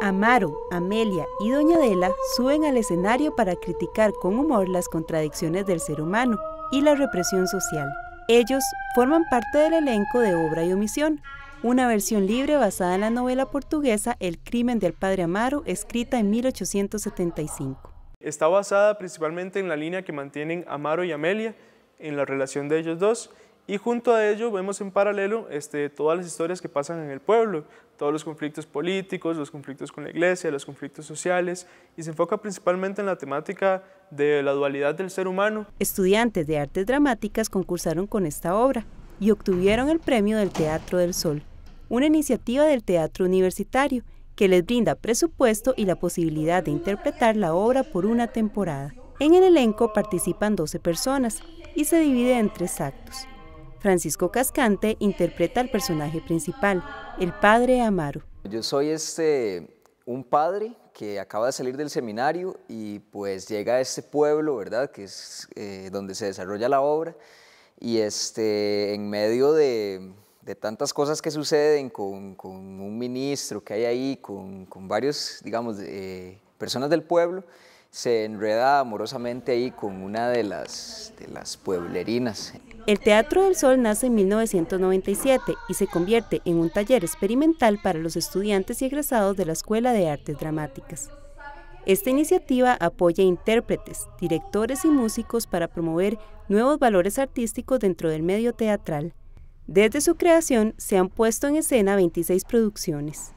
Amaro, Amelia y Doña Adela suben al escenario para criticar con humor las contradicciones del ser humano y la represión social. Ellos forman parte del elenco de Obra y Omisión, una versión libre basada en la novela portuguesa El crimen del padre Amaro, escrita en 1875. Está basada principalmente en la línea que mantienen Amaro y Amelia en la relación de ellos dos y junto a ello vemos en paralelo este, todas las historias que pasan en el pueblo, todos los conflictos políticos, los conflictos con la iglesia, los conflictos sociales, y se enfoca principalmente en la temática de la dualidad del ser humano. Estudiantes de artes dramáticas concursaron con esta obra y obtuvieron el premio del Teatro del Sol, una iniciativa del Teatro Universitario que les brinda presupuesto y la posibilidad de interpretar la obra por una temporada. En el elenco participan 12 personas y se divide en tres actos. Francisco Cascante interpreta al personaje principal, el padre Amaro. Yo soy este, un padre que acaba de salir del seminario y pues llega a este pueblo, ¿verdad? Que es eh, donde se desarrolla la obra y este, en medio de, tantas cosas que suceden con, un ministro que hay ahí, con, con varios, digamos, eh, personas del pueblo, se enreda amorosamente ahí con una de las, de las pueblerinas. El Teatro del Sol nace en 1997 y se convierte en un taller experimental para los estudiantes y egresados de la Escuela de Artes Dramáticas. Esta iniciativa apoya intérpretes, directores y músicos para promover nuevos valores artísticos dentro del medio teatral. Desde su creación se han puesto en escena 26 producciones.